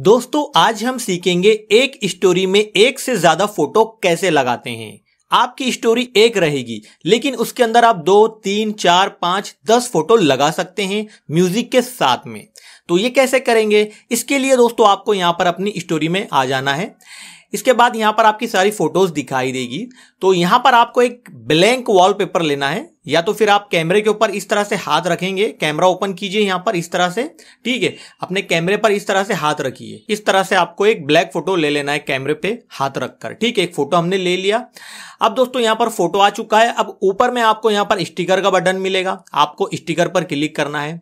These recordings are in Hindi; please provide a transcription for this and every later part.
दोस्तों आज हम सीखेंगे एक स्टोरी में एक से ज्यादा फोटो कैसे लगाते हैं आपकी स्टोरी एक रहेगी लेकिन उसके अंदर आप दो तीन चार पांच दस फोटो लगा सकते हैं म्यूजिक के साथ में तो ये कैसे करेंगे इसके लिए दोस्तों आपको यहाँ पर अपनी स्टोरी में आ जाना है इसके बाद यहाँ पर आपकी सारी फोटोज दिखाई देगी तो यहाँ पर आपको एक ब्लैंक वॉलपेपर लेना है या तो फिर आप कैमरे के ऊपर इस तरह से हाथ रखेंगे कैमरा ओपन कीजिए यहाँ पर इस तरह से ठीक है अपने कैमरे पर इस तरह से हाथ रखिए इस तरह से आपको एक ब्लैक फोटो ले लेना है कैमरे पे हाथ रखकर ठीक है एक फोटो हमने ले लिया अब दोस्तों यहाँ पर फोटो आ चुका है अब ऊपर में आपको यहाँ पर स्टिकर का बटन मिलेगा आपको स्टिकर पर क्लिक करना है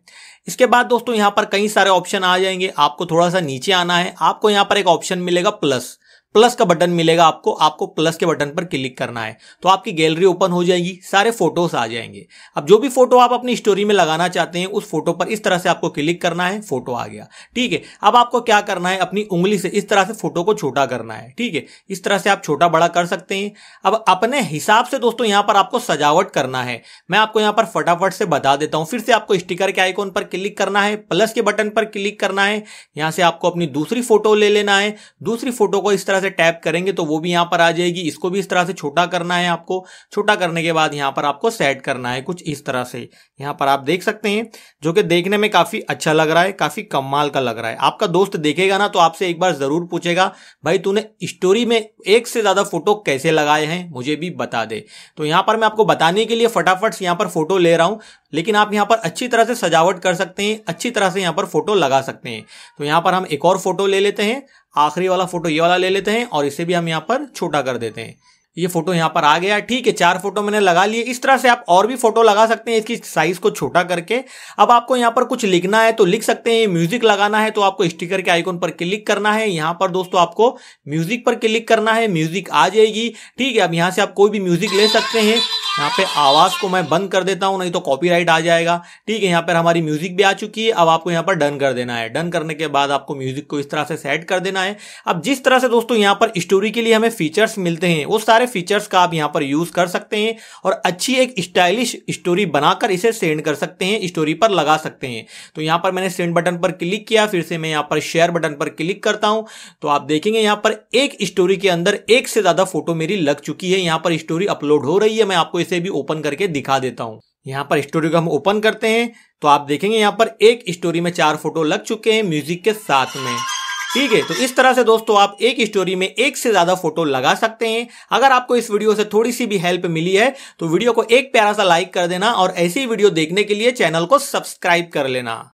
इसके बाद दोस्तों यहाँ पर कई सारे ऑप्शन आ जाएंगे आपको थोड़ा सा नीचे आना है आपको यहाँ पर एक ऑप्शन मिलेगा प्लस प्लस का बटन मिलेगा आपको आपको प्लस के बटन पर क्लिक करना है तो आपकी गैलरी ओपन हो जाएगी सारे फोटोज आ जाएंगे अब जो भी फोटो आप अपनी स्टोरी में लगाना चाहते हैं उस फोटो पर इस तरह से आपको क्लिक करना है फोटो आ गया ठीक है अब आपको क्या करना है अपनी उंगली से इस तरह से फोटो को छोटा करना है ठीक है इस तरह से आप छोटा बड़ा कर सकते हैं अब अपने हिसाब से दोस्तों यहां पर आपको सजावट करना है मैं आपको यहां पर फटाफट से बता देता हूं फिर से आपको स्टिकर के आइकोन पर क्लिक करना है प्लस के बटन पर क्लिक करना है यहां से आपको अपनी दूसरी फोटो ले लेना है दूसरी फोटो को इस तरह तरह से टैप करेंगे तो वो भी यहां पर आ जाएगी इसको भी इस तरह से छोटा करना है आपको छोटा करने के बाद यहां पर आपको सेट करना है कुछ इस तरह से यहां पर आप देख सकते हैं जो कि देखने में काफ़ी अच्छा लग रहा है काफ़ी कमाल का लग रहा है आपका दोस्त देखेगा ना तो आपसे एक बार ज़रूर पूछेगा भाई तूने स्टोरी में एक से ज़्यादा फोटो कैसे लगाए हैं मुझे भी बता दे तो यहां पर मैं आपको बताने के लिए फटाफट यहां पर फोटो ले रहा हूं लेकिन आप यहाँ पर अच्छी तरह से सजावट कर सकते हैं अच्छी तरह से यहाँ पर फोटो लगा सकते हैं तो यहाँ पर हम एक और फोटो ले लेते हैं आखिरी वाला फोटो ये वाला ले लेते हैं और इसे भी हम यहाँ पर छोटा कर देते हैं ये फोटो यहाँ पर आ गया ठीक है चार फोटो मैंने लगा लिए इस तरह से आप और भी फोटो लगा सकते हैं इसकी साइज को छोटा करके अब आपको यहाँ पर कुछ लिखना है तो लिख सकते हैं म्यूजिक लगाना है तो आपको स्टिकर के आइकॉन पर क्लिक करना है यहाँ पर दोस्तों आपको म्यूजिक पर क्लिक करना है म्यूजिक आ जाएगी ठीक है अब यहाँ से आप कोई भी म्यूजिक ले सकते हैं यहाँ पे आवाज को मैं बंद कर देता हूँ नहीं तो कॉपीराइट आ जाएगा ठीक है यहाँ पर हमारी म्यूजिक भी आ चुकी है अब आपको यहाँ पर डन कर देना है डन करने के बाद आपको म्यूजिक को इस तरह से सेट कर देना है अब जिस तरह से दोस्तों यहाँ पर स्टोरी के लिए हमें फीचर्स मिलते हैं वो सारे फीचर्स का आप यहाँ पर यूज़ कर सकते हैं और अच्छी एक स्टाइलिश स्टोरी बनाकर इसे सेंड कर सकते हैं स्टोरी पर लगा सकते हैं तो यहाँ पर मैंने सेंड बटन पर क्लिक किया फिर से मैं यहाँ पर शेयर बटन पर क्लिक करता हूँ तो आप देखेंगे यहाँ पर एक स्टोरी के अंदर एक से ज़्यादा फोटो मेरी लग चुकी है यहाँ पर स्टोरी अपलोड हो रही है मैं आपको इसे भी ओपन करके दिखा देता हूँ यहाँ पर स्टोरी को हम ओपन करते हैं तो आप देखेंगे यहाँ पर एक स्टोरी में चार फोटो लग चुके हैं म्यूजिक के साथ में ठीक है तो इस तरह से दोस्तों आप एक स्टोरी में एक से ज्यादा फोटो लगा सकते हैं अगर आपको इस वीडियो से थोड़ी सी भी हेल्प मिली है तो वीडियो को एक प्यारा सा लाइक कर देना और ऐसी वीडियो देखने के लिए चैनल को सब्सक्राइब कर लेना